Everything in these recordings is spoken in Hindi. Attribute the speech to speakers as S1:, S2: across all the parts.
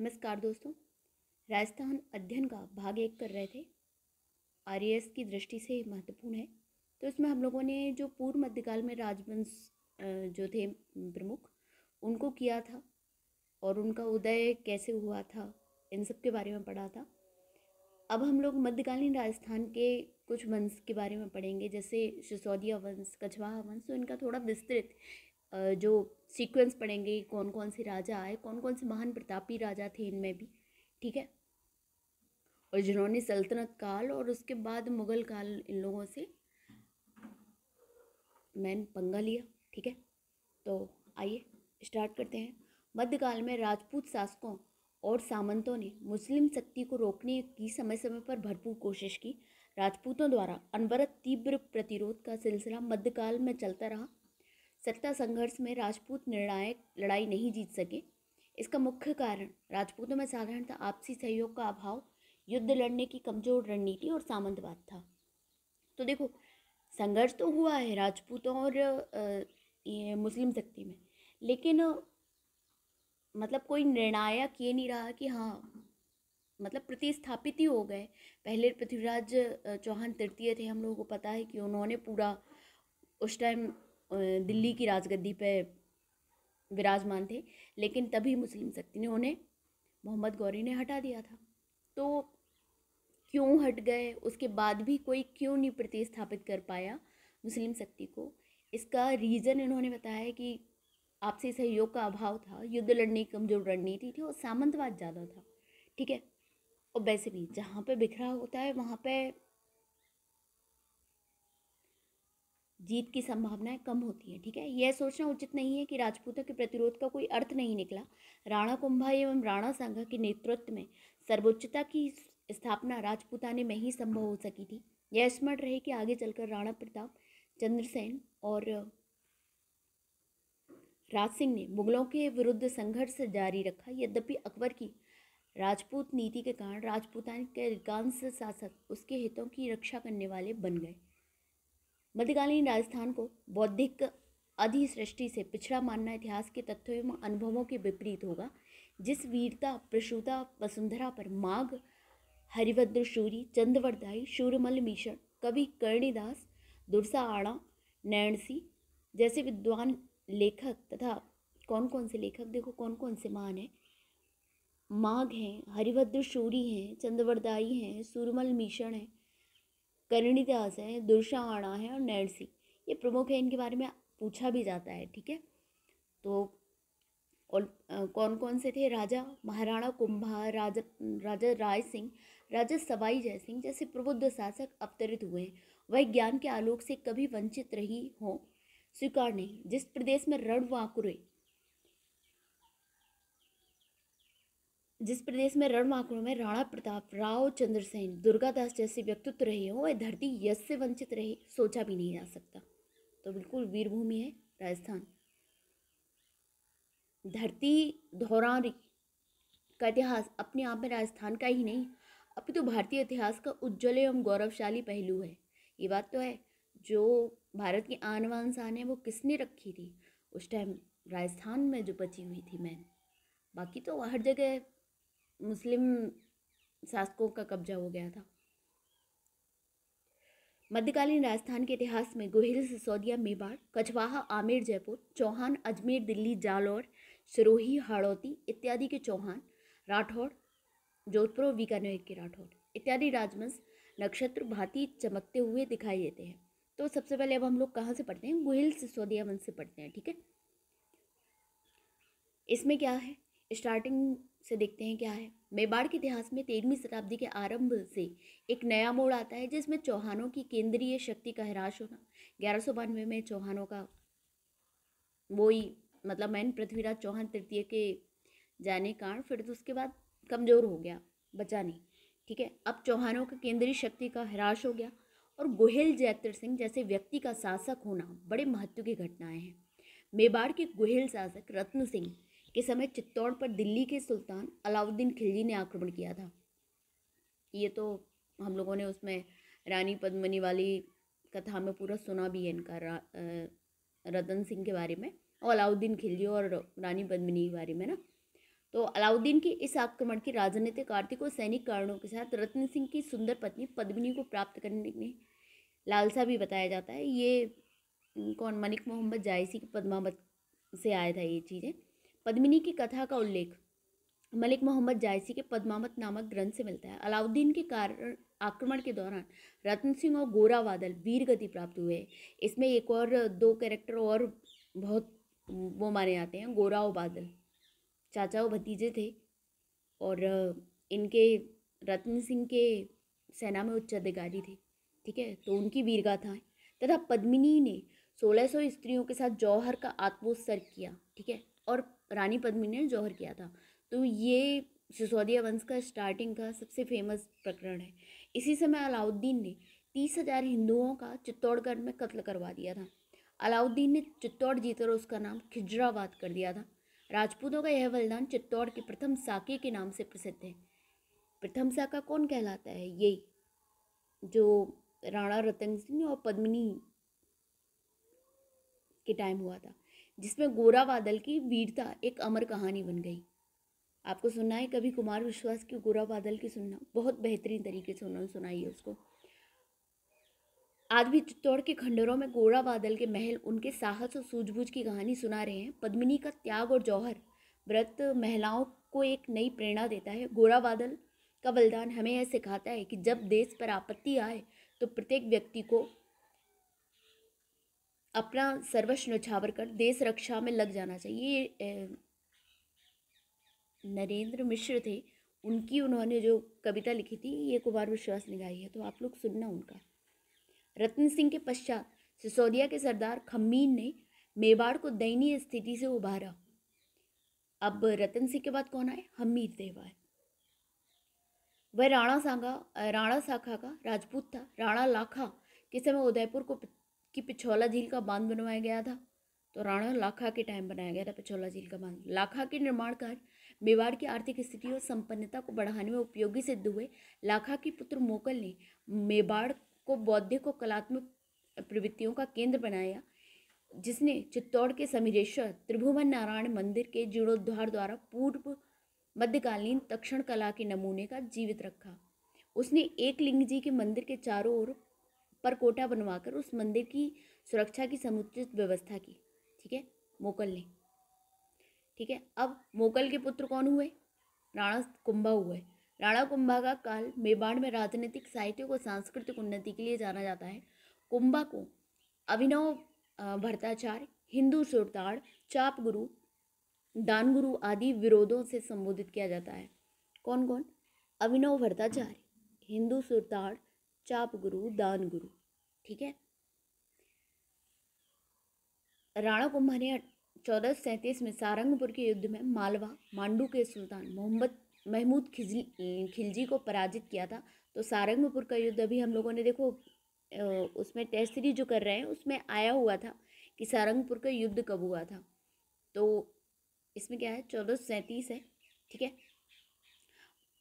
S1: नमस्कार दोस्तों राजस्थान अध्ययन का भाग एक कर रहे थे आर की दृष्टि से महत्वपूर्ण है तो इसमें हम लोगों ने जो पूर्व मध्यकाल में राजवंश जो थे प्रमुख उनको किया था और उनका उदय कैसे हुआ था इन सब के बारे में पढ़ा था अब हम लोग मध्यकालीन राजस्थान के कुछ वंश के बारे में पढ़ेंगे जैसे सिसोदिया वंश कछवाहा वंश तो इनका थोड़ा विस्तृत जो सीक्वेंस पढ़ेंगे कौन कौन से राजा आए कौन कौन से महान प्रतापी राजा थे इनमें भी ठीक है और जिन्होंने सल्तनत काल और उसके बाद मुग़ल काल इन लोगों से मैन पंगा लिया ठीक है तो आइए स्टार्ट करते हैं मध्यकाल में राजपूत शासकों और सामंतों ने मुस्लिम शक्ति को रोकने की समय समय पर भरपूर कोशिश की राजपूतों द्वारा अनवरत तीव्र प्रतिरोध का सिलसिला मध्यकाल में चलता रहा सत्ता संघर्ष में राजपूत निर्णायक लड़ाई नहीं जीत सके इसका मुख्य कारण राजपूतों में साधारणतः आपसी सहयोग का अभाव युद्ध लड़ने की कमजोर रणनीति और सामंतवाद था तो देखो संघर्ष तो हुआ है राजपूतों और ये मुस्लिम शक्ति में लेकिन मतलब कोई निर्णायक ये नहीं रहा कि हाँ मतलब प्रतिस्थापित ही हो गए पहले पृथ्वीराज चौहान तृतीय थे हम लोगों को पता है कि उन्होंने पूरा उस टाइम दिल्ली की राजगद्दी पर विराजमान थे लेकिन तभी मुस्लिम शक्ति ने उन्हें मोहम्मद गौरी ने हटा दिया था तो क्यों हट गए उसके बाद भी कोई क्यों नहीं प्रतिस्थापित कर पाया मुस्लिम शक्ति को इसका रीज़न इन्होंने बताया कि आपसी सहयोग का अभाव था युद्ध लड़ने की कमज़ोर रणनीति थी और सामंतवाद ज़्यादा था ठीक है और वैसे भी जहाँ पे बिखरा होता है वहाँ पे जीत की संभावनाएं कम होती हैं ठीक है यह सोचना उचित नहीं है कि राजपूतों के प्रतिरोध का कोई अर्थ नहीं निकला राणा कुंभा एवं राणा संघ के नेतृत्व में सर्वोच्चता की स्थापना राजपूताने में ही संभव हो सकी थी यह स्मरण रहे कि आगे चलकर राणा प्रताप चंद्रसेन और राज सिंह ने मुगलों के विरुद्ध संघर्ष जारी रखा यद्यपि अकबर की राजपूत नीति के कारण राजपूतान के अधिकांश शासक उसके हितों की रक्षा करने वाले बन गए मध्यकालीन राजस्थान को बौद्धिक अधिसृष्टि से पिछड़ा मानना इतिहास के तथ्यों एवं अनुभवों के विपरीत होगा जिस वीरता प्रसूता वसुंधरा पर माघ हरिभद्र शूरी चंद्रवरदाई शूरमल मिश्र कवि कर्णिदास दुर्सा आड़ा नैणसी जैसे विद्वान लेखक तथा कौन कौन से लेखक देखो कौन कौन से मान हैं माघ हैं हरिभद्र शूरी हैं चंद्रवरदाई हैं सूरमल मिश्रण हैं कर्णिदास है दुर्शावाणा है और नैणसी ये प्रमुख है इनके बारे में पूछा भी जाता है ठीक है तो और कौन कौन से थे राजा महाराणा कुंभा राजा राजा राय सिंह राजा सवाई जय सिंह जैसे प्रबुद्ध शासक अवतरित हुए हैं वह ज्ञान के आलोक से कभी वंचित रही हो स्वीकार नहीं जिस प्रदेश में रण वाकुरे जिस प्रदेश में रण माकुड़ों में राणा प्रताप राव चंद्रसेन दुर्गादास जैसे व्यक्तित्व रहे हों वह धरती यश से वंचित रहे सोचा भी नहीं जा सकता तो बिल्कुल वीरभूमि है राजस्थान धरती धौरारी का इतिहास अपने आप में राजस्थान का ही नहीं अभी तो भारतीय इतिहास का उज्जवल एवं गौरवशाली पहलू है ये बात तो है जो भारत की आन बान शान है वो किसने रखी थी उस टाइम राजस्थान में जो बची हुई थी मैं बाकी तो हर जगह मुस्लिम शासकों का कब्जा हो गया था मध्यकालीन राजस्थान के इतिहास में गोहिल सिसोदिया मेवाड़ कछवाहा आमेर जयपुर चौहान अजमेर दिल्ली जालौर सिरोही हाड़ौती इत्यादि के चौहान राठौड़ जोधपुर और बीकानेर के राठौड़ इत्यादि राजवंश नक्षत्र भांति चमकते हुए दिखाई देते हैं तो सबसे पहले अब हम लोग कहाँ से पढ़ते हैं गुहिल सिसोदिया वंश से पढ़ते हैं ठीक है इसमें क्या है स्टार्टिंग से देखते हैं क्या है मेवाड़ के इतिहास में तेरहवीं शताब्दी के आरंभ से एक नया मोड़ आता है जिसमें चौहानों की केंद्रीय शक्ति का ह्रास होना ग्यारह सौ बानवे में चौहानों का वही मतलब मैन पृथ्वीराज चौहान तृतीय के जाने कारण फिर तो उसके बाद कमज़ोर हो गया बचा नहीं ठीक है अब चौहानों का केंद्रीय शक्ति का ह्रास हो गया और गोहिल जयत्र सिंह जैसे व्यक्ति का शासक होना बड़े महत्व की घटनाएं हैं मेवाड़ के गोहिल शासक रत्न सिंह के समय चित्तौड़ पर दिल्ली के सुल्तान अलाउद्दीन खिलजी ने आक्रमण किया था ये तो हम लोगों ने उसमें रानी पद्मनी वाली कथा में पूरा सुना भी है इनका रतन सिंह के बारे में और अलाउद्दीन खिलजी और रानी पद्मिनी के बारे में ना तो अलाउद्दीन के इस आक्रमण की राजनीतिक आर्थिक और सैनिक कारणों के साथ रतन सिंह की सुंदर पत्नी पद्मिनी को प्राप्त करने में लालसा भी बताया जाता है ये कौन मनिक मोहम्मद जायसी की पद्मावत से आया था ये चीज़ें पद्मिनी की कथा का उल्लेख मलिक मोहम्मद जायसी के पद्मावत नामक ग्रंथ से मिलता है अलाउद्दीन के कारण आक्रमण के दौरान रतन सिंह और गोरा बादल वीर गति प्राप्त हुए इसमें एक और दो कैरेक्टर और बहुत वो माने जाते हैं गोरा और बादल चाचा और भतीजे थे और इनके रतन सिंह के सेना में उच्च अधिकारी थे ठीक है तो उनकी वीरगाथा तथा पद्मिनी ने सोलह सौ स्त्रियों के साथ जौहर का आत्मोत्सर्ग किया ठीक है और रानी पद्मिनी ने जौहर किया था तो ये सिसोदिया वंश का स्टार्टिंग का सबसे फेमस प्रकरण है इसी समय अलाउद्दीन ने तीस हजार हिंदुओं का चित्तौड़गढ़ में कत्ल करवा दिया था अलाउद्दीन ने चित्तौड़ जीतकर उसका नाम खिजराबाद कर दिया था राजपूतों का यह बलिदान चित्तौड़ के प्रथम साके के नाम से प्रसिद्ध है प्रथम साका कौन कहलाता है ये जो राणा रतन सिंह और पद्मिनी के टाइम हुआ था जिसमें गोरा बादल की वीरता एक अमर कहानी बन गई आपको सुनना है कभी कुमार विश्वास की गोरा बादल की सुनना बहुत बेहतरीन तरीके से उन्होंने सुनाई है उसको आज भी चित्तौड़ के खंडरों में गोरा बादल के महल उनके साहस और सूझबूझ की कहानी सुना रहे हैं पद्मिनी का त्याग और जौहर व्रत महिलाओं को एक नई प्रेरणा देता है गोरा बादल का बलिदान हमें यह सिखाता है कि जब देश पर आपत्ति आए तो प्रत्येक व्यक्ति को अपना सर्वस्व नछावर कर देश रक्षा में लग जाना चाहिए ये नरेंद्र मिश्र थे उनकी उन्होंने जो कविता लिखी थी ये कुमार विश्वास ने गाई है तो आप लोग सुनना उनका रत्न सिंह के पश्चात सिसोदिया के सरदार खम्मीन ने मेवाड़ को दयनीय स्थिति से उभारा अब रतन सिंह के बाद कौन आए हमीद देव आए वह राणा सांगा राणा शाखा का राजपूत था राणा लाखा के समय उदयपुर को कि पिछौला झील का बांध बनवाया गया था तो राणा लाखा के टाइम बनाया गया था पिछौला झील का बांध लाखा के निर्माण कार्य मेवाड़ की आर्थिक स्थिति और संपन्नता को बढ़ाने में उपयोगी सिद्ध हुए लाखा के पुत्र मोकल ने मेवाड़ को बौद्धिक और कलात्मक प्रवृत्तियों का केंद्र बनाया जिसने चित्तौड़ के समीरेश्वर त्रिभुवन नारायण मंदिर के जीर्णोद्धार द्वारा पूर्व मध्यकालीन तक्षण कला के नमूने का जीवित रखा उसने एक लिंग जी के मंदिर के चारों ओर कोटा बनवाकर उस मंदिर की सुरक्षा की समुचित व्यवस्था की ठीक है मोकल ने ठीक है अब मोकल के पुत्र कौन हुए राणा कुंभा हुए राणा कुंभा का काल मेवाड़ में राजनीतिक साहित्य को सांस्कृतिक उन्नति के लिए जाना जाता है कुंभा को अभिनव भट्टाचार्य हिंदू सुरताड़ चाप गुरु दान गुरु आदि विरोधों से संबोधित किया जाता है कौन कौन अभिनव भ्रताचार्य हिंदू सुरताड़ चाप गुरु दान गुरु ठीक है राणा कुंभ ने चौदह सैंतीस में सारंगपुर के युद्ध में मालवा मांडू के सुल्तान मोहम्मद महमूद खिजली अं, खिलजी को पराजित किया था तो सारंगपुर का युद्ध अभी हम लोगों ने देखो उसमें टेस्ट सीरीज जो कर रहे हैं उसमें आया हुआ था कि सारंगपुर का युद्ध कब हुआ था तो इसमें क्या है चौदह सौ सैंतीस है ठीक है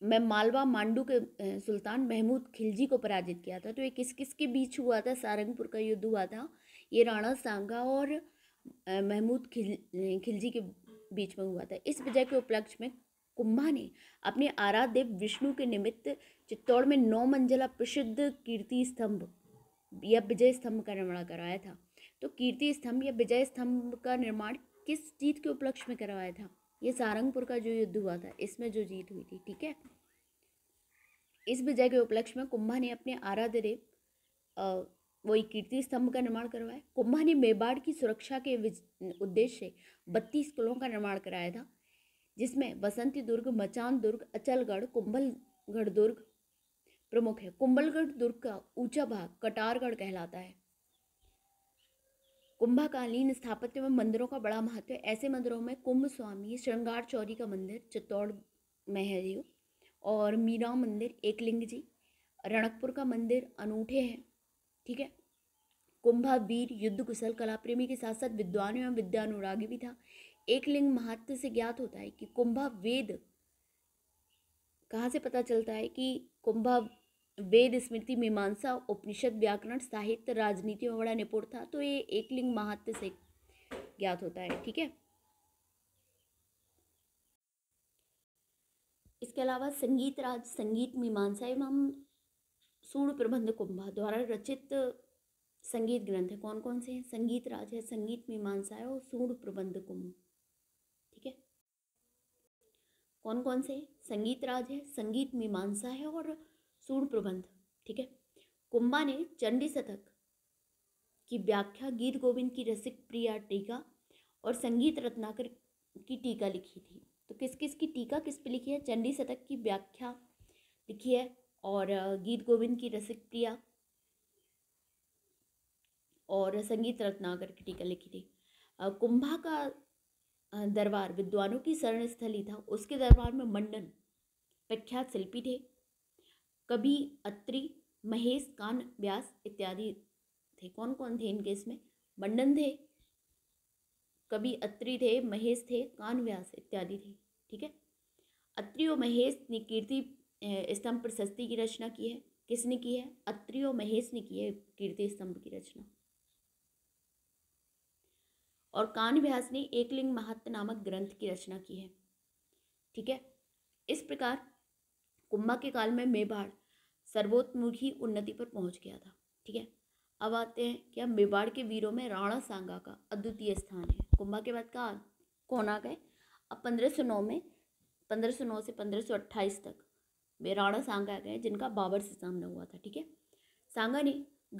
S1: मैं मालवा मांडू के सुल्तान महमूद खिलजी को पराजित किया था तो ये किस किस के बीच हुआ था सारंगपुर का युद्ध हुआ था ये राणा सांगा और महमूद खिल खिलजी के बीच में हुआ था इस विजय के उपलक्ष्य में कुंभा ने अपने आराध्य विष्णु के निमित्त चित्तौड़ में नौ मंजिला प्रसिद्ध कीर्ति स्तंभ या विजय स्तंभ का निर्माण कराया था तो कीर्ति स्तंभ या विजय स्तंभ का निर्माण किस जीत के उपलक्ष्य में करवाया था ये सारंगपुर का जो युद्ध हुआ था इसमें जो जीत हुई थी ठीक है इस विजय के उपलक्ष्य में कुंभा ने अपने आराध्य देव वही कीर्ति स्तंभ का निर्माण करवाया कुंभा ने मेवाड़ की सुरक्षा के उद्देश्य से बत्तीस किलों का निर्माण कराया था जिसमें बसंती दुर्ग मचान दुर्ग अचलगढ़ कुंभलगढ़ दुर्ग प्रमुख है कुंभलगढ़ दुर्ग का ऊंचा भाग कटारगढ़ कहलाता है कुंभकालीन स्थापत्य में मंदिरों का बड़ा महत्व है ऐसे मंदिरों में कुंभ स्वामी श्रृंगार चौरी का मंदिर चित्तौड़ महदेव और मीरा मंदिर एकलिंग जी रणकपुर का मंदिर अनूठे हैं ठीक है कुंभा वीर युद्ध कुशल कला प्रेमी के साथ साथ विद्वान एवं विद्या भी था एक लिंग महत्व से ज्ञात होता है कि कुंभा वेद कहाँ से पता चलता है कि कुंभा वेद स्मृति मीमांसा उपनिषद व्याकरण साहित्य राजनीति में बड़ा निपुण था तो ये एक महात्य से ज्ञात होता है ठीक है इसके अलावा संगीत राज संगीत मीमांसा एवं सूर्य प्रबंध कुंभा द्वारा रचित संगीत ग्रंथ है कौन कौन से हैं संगीत राज है संगीत मीमांसा है और सूर्ण प्रबंध कुंभ ठीक है कौन कौन से संगीत राज है संगीत मीमांसा है और सूर प्रबंध ठीक है कुंभा ने चंडी शतक की व्याख्या गीत गोविंद की रसिक प्रिया टीका और संगीत रत्नाकर की टीका लिखी थी तो किस किस की टीका किस पे लिखी है चंडी शतक की व्याख्या लिखी है और गीत गोविंद की रसिक प्रिया और संगीत रत्नाकर की टीका लिखी थी कुंभा का दरबार विद्वानों की शरण स्थली था उसके दरबार में मंडन प्रख्यात शिल्पी थे कभी अत्रि महेश कान व्यास इत्यादि थे कौन कौन थे इनके इसमें मंडन थे कभी अत्रि थे महेश थे कान व्यास इत्यादि थे ठीक है अत्रि और महेश ने कीर्ति स्तंभ प्रशस्ति की रचना की है किसने की है अत्रि और महेश ने की है कीर्ति स्तंभ की रचना और कान व्यास ने एकलिंग महत्व नामक ग्रंथ की रचना की है ठीक है इस प्रकार कुंभा के काल में मेवाड़ सर्वोत्मुखी उन्नति पर पहुंच गया था ठीक है अब आते हैं क्या मेवाड़ के वीरों में राणा सांगा का अद्वितीय स्थान है कुंभा के बाद कहा आ गए अब पंद्रह सौ नौ में पंद्रह सौ नौ से पंद्रह सौ अट्ठाईस तक वे राणा सांगा गए जिनका बाबर से सामना हुआ था ठीक है सांगा ने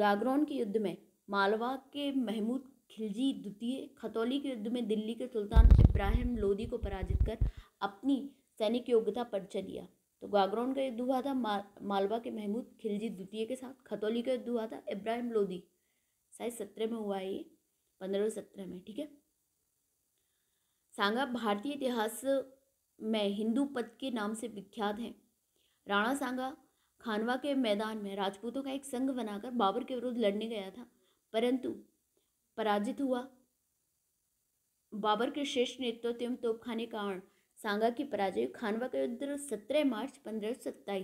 S1: गागरोन के युद्ध में मालवा के महमूद खिलजी द्वितीय खतौली के युद्ध में दिल्ली के सुल्तान इब्राहिम लोदी को पराजित कर अपनी सैनिक योग्यता परिचय दिया तो गागरौन का युद्ध हुआ था मा, मालवा के महमूद खिलजी द्वितीय के साथ खतौली का युद्ध हुआ था इब्राहिम लोदी शायद सत्रह में हुआ है ये पंद्रह सत्रह में ठीक है सांगा भारतीय इतिहास में हिंदू पद के नाम से विख्यात हैं राणा सांगा खानवा के मैदान में राजपूतों का एक संघ बनाकर बाबर के विरुद्ध लड़ने गया था परंतु पराजित हुआ बाबर के श्रेष्ठ नेतृत्व तोपखाने कारण सांगा की पराजय खानवा का युद्ध सत्रह मार्च पंद्रह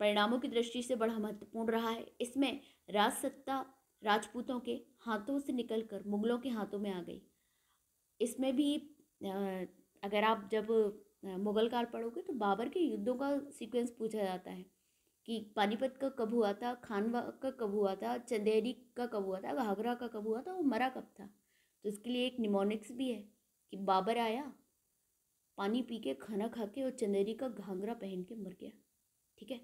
S1: परिणामों की दृष्टि से बड़ा महत्वपूर्ण रहा है इसमें राज सत्ता राजपूतों के हाथों से निकलकर मुगलों के हाथों में आ गई इसमें भी अगर आप जब मुगल काल पढ़ोगे तो बाबर के युद्धों का सीक्वेंस पूछा जाता है कि पानीपत का कब हुआ था खानवा का कब हुआ था चंदेरी का कब हुआ था घाघरा का कब हुआ था वो मरा कब था तो इसके लिए एक निमोनिक्स भी है कि बाबर आया पानी पी के खाना खा के और चंदेरी का घाघरा पहन के मर गया ठीक है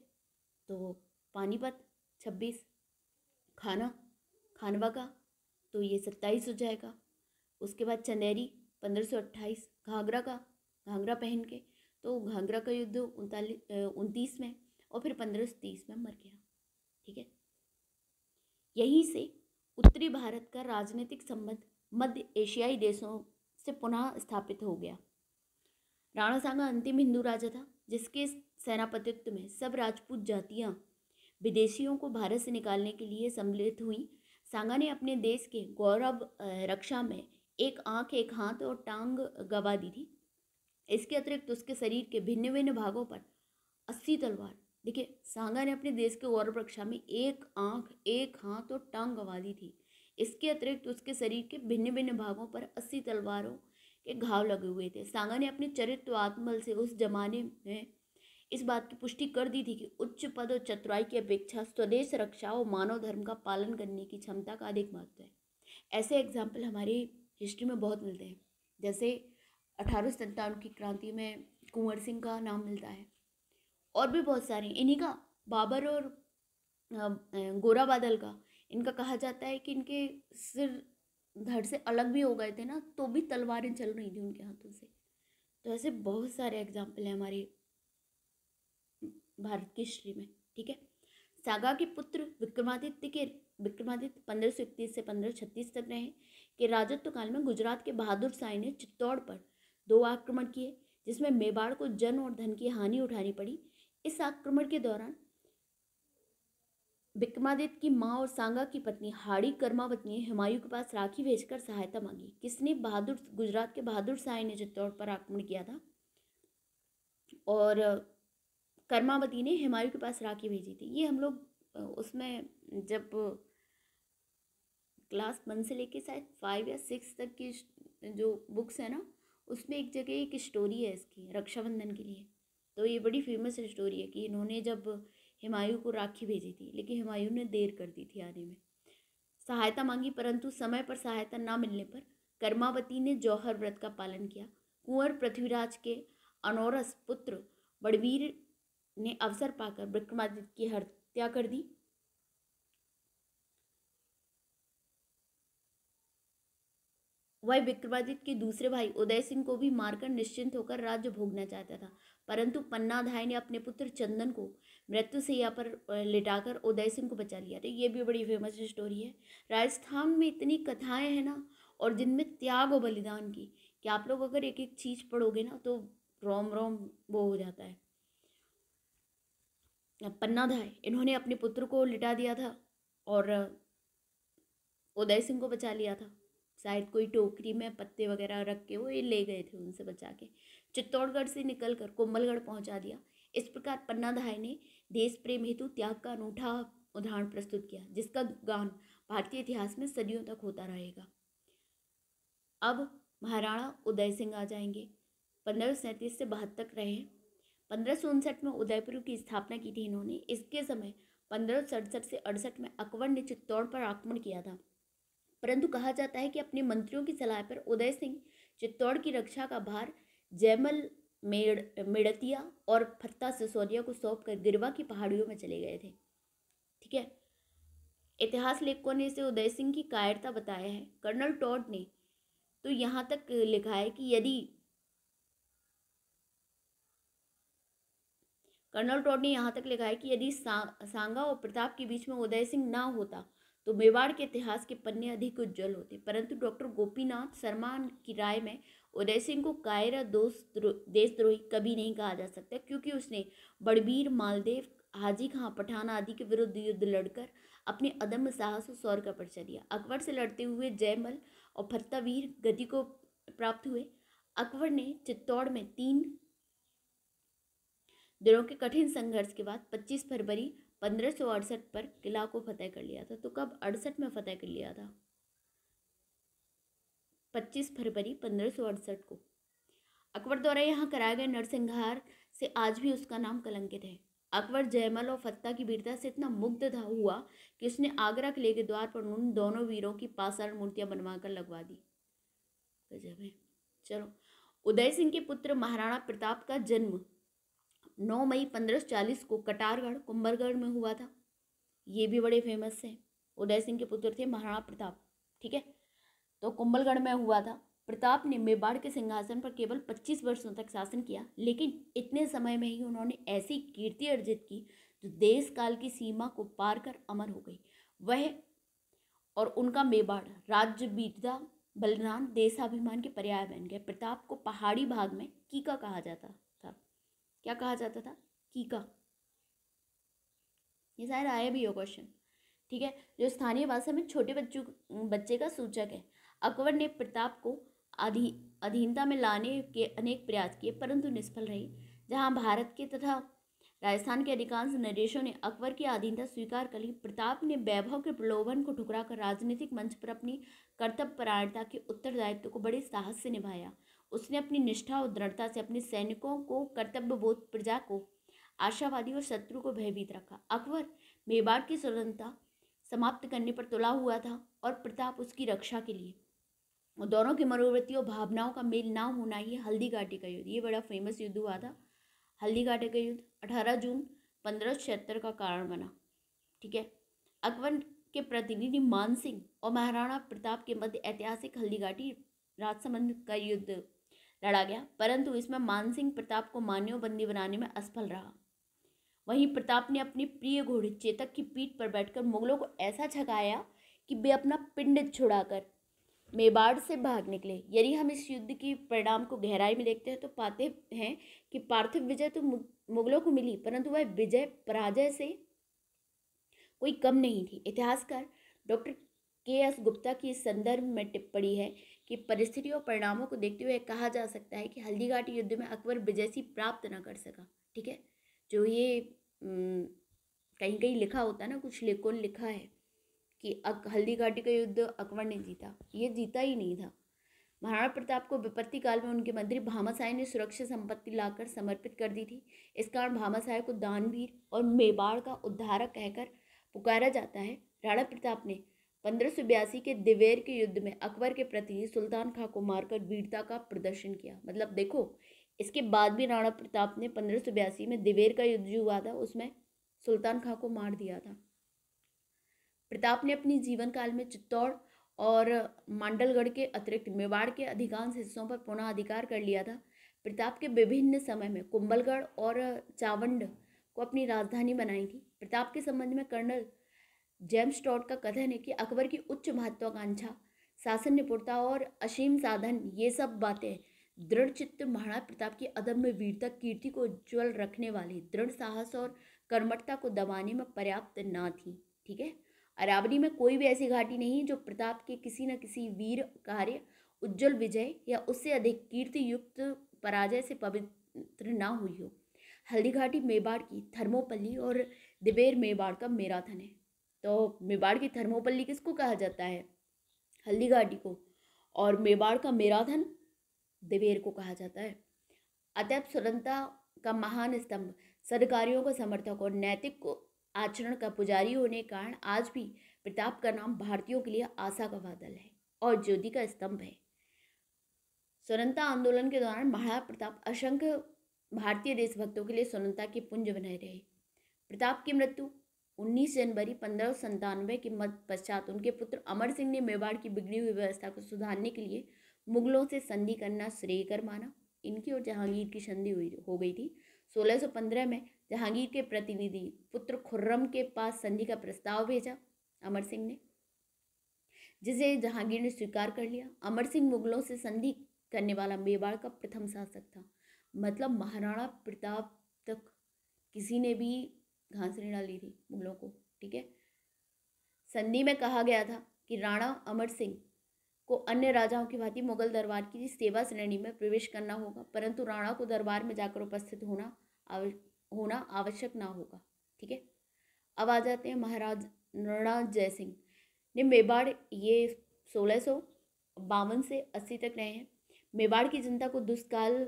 S1: तो पानीपत छब्बीस खाना खानवा का तो ये सत्ताईस हो जाएगा उसके बाद चंदेरी पंद्रह सौ अट्ठाईस घाघरा का घाघरा पहन के तो घाघरा का युद्ध उनतालीस उनतीस में और फिर पंद्रह सौ तीस में मर गया ठीक है यहीं से उत्तरी भारत का राजनीतिक संबंध मध्य एशियाई देशों से पुनः स्थापित हो गया राणा सांगा अंतिम हिंदू राजा था जिसके सेनापतित्व में सब राजपूत जातियां विदेशियों को भारत से निकालने के लिए सम्मिलित हुई सांगा ने अपने देश के गौरव रक्षा में एक आंख एक हाथ और टांग गवा दी थी इसके अतिरिक्त उसके शरीर के भिन्न भिन्न भागों पर अस्सी तलवार देखिए सांगा ने अपने देश के गौरव रक्षा में एक आंख एक हाथ और टांग गवा दी थी इसके अतिरिक्त उसके शरीर के भिन्न भिन्न भागों पर अस्सी तलवारों के घाव लगे हुए थे सांगा ने अपने चरित्र आत्मल से उस जमाने में इस बात की पुष्टि कर दी थी कि उच्च पद और चतुराई की अपेक्षा स्वदेश रक्षा और मानव धर्म का पालन करने की क्षमता का अधिक महत्व है ऐसे एग्जाम्पल हमारी हिस्ट्री में बहुत मिलते हैं जैसे अठारह की क्रांति में कुंवर सिंह का नाम मिलता है और भी बहुत सारे इन्हीं का बाबर और गोरा बादल का इनका कहा जाता है कि इनके सिर घर से अलग भी हो गए थे ना तो भी तलवारें चल रही थी उनके हाथों से तो ऐसे बहुत सारे एग्जाम्पल हैं हमारे भारत की हिस्ट्री में ठीक है सागा के पुत्र विक्रमादित्य के विक्रमादित्य पंद्रह सौ इकतीस से पंद्रह छत्तीस तक रहे के राजत्व काल में गुजरात के बहादुर साई ने चित्तौड़ पर दो आक्रमण किए जिसमें मेवाड़ को जन और धन की हानि उठानी पड़ी इस आक्रमण के दौरान विक्रमादित्य की माँ और सांगा की पत्नी हाड़ी कर्मावत ने हुमायूं के पास राखी भेजकर सहायता मांगी किसने बहादुर गुजरात के बहादुर साय ने चित्तौड़ पर आक्रमण किया था और कर्मावती ने हुमायूं के पास राखी भेजी थी ये हम लोग उसमें जब क्लास वन से लेके शायद फाइव या सिक्स तक की जो बुक्स है ना उसमें एक जगह एक स्टोरी है इसकी रक्षाबंधन के लिए तो ये बड़ी फेमस स्टोरी है कि इन्होंने जब हिमायूं को राखी भेजी थी लेकिन हिमायूं ने देर कर दी थी आने में सहायता मांगी परंतु समय पर सहायता ना मिलने पर कर्मावती ने जौहर व्रत का पालन किया कुंवर पृथ्वीराज के अनोरस पुत्र बड़वीर ने अवसर पाकर विक्रमादित्य की हत्या कर दी वह विक्रमादित्य के दूसरे भाई उदय सिंह को भी मारकर निश्चिंत होकर राज्य भोगना चाहता था परंतु पन्नाधाय ने अपने पुत्र चंदन को मृत्यु से यहाँ पर लिटाकर उदय सिंह को बचा लिया था ये भी बड़ी फेमस स्टोरी है राजस्थान में इतनी कथाएं हैं ना और जिनमें त्याग और बलिदान की कि आप लोग अगर एक एक चीज़ पढ़ोगे ना तो रोम रोम वो हो जाता है पन्नाधाय इन्होंने अपने पुत्र को लिटा दिया था और उदय सिंह को बचा लिया था शायद कोई टोकरी में पत्ते वगैरह रख के वो ये ले गए थे उनसे बचा के चित्तौड़गढ़ से निकल कर कोम्बलगढ़ पहुँचा दिया इस प्रकार दहाय ने देश प्रेम हेतु त्याग का अनूठा उदाहरण प्रस्तुत किया जिसका गान भारतीय इतिहास में सदियों तक होता रहेगा अब महाराणा उदय सिंह आ जाएंगे पंद्रह सौ सैंतीस से बहत्तर तक रहे पंद्रह सौ उनसठ में उदयपुर की स्थापना की थी इन्होंने इसके समय पंद्रह सौ सड़सठ से अड़सठ में अकबर ने चित्तौड़ पर आक्रमण किया था परंतु कहा जाता है कि अपने मंत्रियों की सलाह पर उदय सिंह चित्तौड़ की रक्षा का भार जयमल मेड़ मेड़तिया और फत्ता सिसोदिया को सौंप कर गिरवा की पहाड़ियों में चले गए थे ठीक है इतिहास लेखकों ने इसे उदय सिंह की कायरता बताया है कर्नल टॉड ने तो यहाँ तक लिखा है कि यदि कर्नल टॉड ने यहाँ तक लिखा है कि यदि सा, सांगा और प्रताप के बीच में उदय सिंह ना होता तो मेवाड़ के इतिहास के पन्ने अधिक उज्जवल होते परंतु डॉक्टर गोपीनाथ शर्मा की राय में उदय सिंह को कायरा देशद्रोही कभी नहीं कहा जा सकता क्योंकि उसने बड़बीर मालदेव हाजी खां पठान आदि के विरुद्ध युद्ध लड़कर अपने अदम्य साहस और शौर का परिचय दिया अकबर से लड़ते हुए जयमल और फत्तावीर गति को प्राप्त हुए अकबर ने चित्तौड़ में तीन दिनों के कठिन संघर्ष के बाद 25 फरवरी पंद्रह पर किला को फतेह कर लिया था तो कब अड़सठ में फतेह कर लिया था पच्चीस फरवरी पंद्रह सौ अड़सठ को अकबर द्वारा यहाँ कराए गए नरसिंहार से आज भी उसका नाम कलंकित है अकबर जयमल और फत्ता की वीरता से इतना मुग्ध था हुआ कि उसने आगरा किले के द्वार पर उन दोनों वीरों की पाषाण मूर्तियाँ बनवाकर लगवा दी गजब है चलो उदय सिंह के पुत्र महाराणा प्रताप का जन्म 9 मई 1540 को कटारगढ़ कुंभरगढ़ में हुआ था ये भी बड़े फेमस थे उदय सिंह के पुत्र थे महाराणा प्रताप ठीक है तो कुंभलगढ़ में हुआ था प्रताप ने मेवाड़ के सिंहासन पर केवल 25 वर्षों तक शासन किया लेकिन इतने समय में ही उन्होंने ऐसी कीर्ति अर्जित की जो देश काल की सीमा को पार कर अमर हो गई वह और उनका मेवाड़ राज्य बीतदा बलिदान देशाभिमान के पर्याय बन गए प्रताप को पहाड़ी भाग में कीका कहा जाता क्या कहा जाता था कीका ये शायद आया भी हो क्वेश्चन ठीक है जो स्थानीय भाषा में छोटे बच्चों बच्चे का सूचक है अकबर ने प्रताप को अधी अधीनता में लाने के अनेक प्रयास किए परंतु निष्फल रहे जहां भारत के तथा राजस्थान के अधिकांश नरेशों ने अकबर की अधीनता स्वीकार कर ली प्रताप ने वैभव के प्रलोभन को ठुकरा कर राजनीतिक मंच पर अपनी कर्तव्य परायणता के उत्तरदायित्व को बड़े साहस से निभाया उसने अपनी निष्ठा और दृढ़ता से अपने सैनिकों को कर्तव्य बोध प्रजा को आशावादी और शत्रु को भयभीत रखा अकबर मेवाड़ की स्वतंत्रता समाप्त करने पर तुला हुआ था और प्रताप उसकी रक्षा के लिए दोनों की मनोवृत्ति और भावनाओं का मेल ना होना ये हल्दी घाटी का युद्ध ये बड़ा फेमस युद्ध हुआ था हल्दी घाटी का युद्ध अठारह जून पंद्रह छिहत्तर का कारण बना ठीक है अकबर के प्रतिनिधि मानसिंह और महाराणा प्रताप के मध्य ऐतिहासिक हल्दी घाटी राजसमंद का युद्ध लड़ा गया परंतु इसमें मानसिंह प्रताप को मान्यो बंदी बनाने में असफल रहा वहीं प्रताप ने अपनी प्रिय घोड़े चेतक की पीठ पर बैठकर मुगलों को ऐसा छकाया कि वे अपना पिंड छुड़ाकर मेवाड़ से भाग निकले यदि हम इस युद्ध के परिणाम को गहराई में देखते हैं तो पाते हैं कि पार्थिव विजय तो मुगलों को मिली परंतु वह विजय पराजय से कोई कम नहीं थी इतिहासकार डॉक्टर के एस गुप्ता की इस संदर्भ में टिप्पणी है कि परिस्थितियों और परिणामों को देखते हुए कहा जा सकता है कि हल्दीघाटी युद्ध में अकबर विजय सिंह प्राप्त ना कर सका ठीक है जो ये कहीं कहीं लिखा होता है ना कुछ लेखों लिखा है कि हल्दी घाटी का युद्ध अकबर ने जीता ये जीता ही नहीं था महाराणा प्रताप को विपत्ति काल में उनके मंत्री भामाशाह ने सुरक्षा संपत्ति लाकर समर्पित कर दी थी इस कारण भामाशाह को दानवीर और मेवाड़ का उद्धारक कहकर पुकारा जाता है राणा प्रताप ने पंद्रह के दिवेर के युद्ध में अकबर के प्रति सुल्तान खां को मारकर वीरता का प्रदर्शन किया मतलब देखो इसके बाद भी राणा प्रताप ने पंद्रह में दिवेर का युद्ध जो हुआ था उसमें सुल्तान खां को मार दिया था प्रताप ने अपनी जीवन काल में चित्तौड़ और मांडलगढ़ के अतिरिक्त मेवाड़ के अधिकांश हिस्सों पर पुनः अधिकार कर लिया था प्रताप के विभिन्न समय में कुंभलगढ़ और चावंड को अपनी राजधानी बनाई थी प्रताप के संबंध में कर्नल जेम्स टॉट का कथन है कि अकबर की उच्च महत्वाकांक्षा शासन निपुणता और असीम साधन ये सब बातें दृढ़ चित्त महाराणा प्रताप की अदम्य वीरता कीर्ति को उज्ज्वल रखने वाली दृढ़ साहस और कर्मठता को दबाने में पर्याप्त ना थी ठीक है अरावली में कोई भी ऐसी घाटी नहीं जो प्रताप के किसी न किसी वीर कार्य उज्जवल विजय या उससे अधिक कीर्ति युक्त पराजय से पवित्र ना हुई हो हल्दी घाटी मेवाड़ की थर्मोपल्ली और दिबेर मेवाड़ का मेराथन है तो मेवाड़ की थर्मोपल्ली किसको कहा जाता है हल्दीघाटी को और मेवाड़ का मेराधन देवेर को कहा जाता है अतः स्वतंत्रता का महान स्तंभ सरकारियों का समर्थक और नैतिक को आचरण का पुजारी होने के कारण आज भी प्रताप का नाम भारतीयों के लिए आशा का बादल है और ज्योति का स्तंभ है स्वतंत्रता आंदोलन के दौरान महाराणा प्रताप असंख्य भारतीय देशभक्तों के लिए स्वतंत्रता के पुंज बनाए रहे प्रताप की मृत्यु 19 जनवरी पंद्रह सौ के मध्य पश्चात उनके पुत्र अमर सिंह ने मेवाड़ की बिगड़ी हुई व्यवस्था को सुधारने के लिए मुगलों से संधि करना श्रेयकर माना इनकी और जहांगीर की संधि हुई हो गई थी 1615 में जहांगीर के प्रतिनिधि पुत्र खुर्रम के पास संधि का प्रस्ताव भेजा अमर सिंह ने जिसे जहांगीर ने स्वीकार कर लिया अमर सिंह मुगलों से संधि करने वाला मेवाड़ का प्रथम शासक था मतलब महाराणा प्रताप तक किसी ने भी घास ने डाली थी मुगलों को ठीक है संधि में कहा गया था कि राणा अमर सिंह को अन्य राजाओं की भांति मुगल दरबार की सेवा श्रेणी में प्रवेश करना होगा परंतु राणा को दरबार में जाकर उपस्थित होना आव, होना आवश्यक ना होगा ठीक है अब आ जाते हैं महाराज राणा जय सिंह ने मेवाड़ ये सोलह सौ बावन से अस्सी तक रहे हैं मेवाड़ की जनता को दुष्काल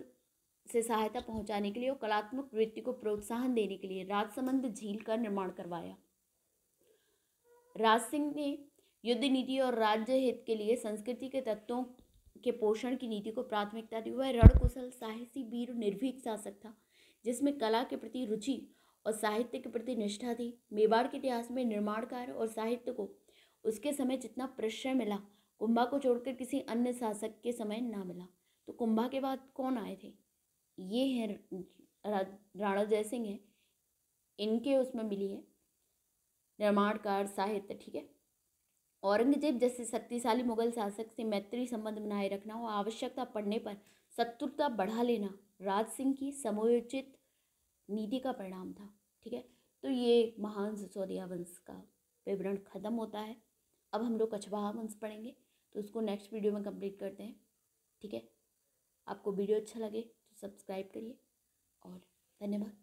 S1: से सहायता पहुंचाने के लिए और कलात्मक वृत्ति को प्रोत्साहन देने के लिए राजसमंद झील का निर्माण करवाया राज सिंह ने युद्ध नीति और राज्य हित के लिए संस्कृति के तत्वों के पोषण की नीति को प्राथमिकता दी वह रणकुशल साहसी वीर निर्भीक शासक था जिसमें कला के प्रति रुचि और साहित्य के प्रति निष्ठा थी मेवाड़ के इतिहास में निर्माण कार्य और साहित्य को उसके समय जितना प्रश्रय मिला कुंभा को छोड़कर किसी अन्य शासक के समय ना मिला तो कुंभा के बाद कौन आए थे ये हैं राणा जय सिंह हैं इनके उसमें मिली है निर्माणकार साहित्य ठीक है औरंगजेब जैसे शक्तिशाली मुगल शासक से मैत्री संबंध बनाए रखना और आवश्यकता पड़ने पर शत्रुता बढ़ा लेना राज सिंह की समयोचित नीति का परिणाम था ठीक है तो ये महान सिसोदिया वंश का विवरण ख़त्म होता है अब हम लोग कछवाहा वंश पढ़ेंगे तो उसको नेक्स्ट वीडियो में कंप्लीट करते हैं ठीक है आपको वीडियो अच्छा लगे सब्सक्राइब करिए और धन्यवाद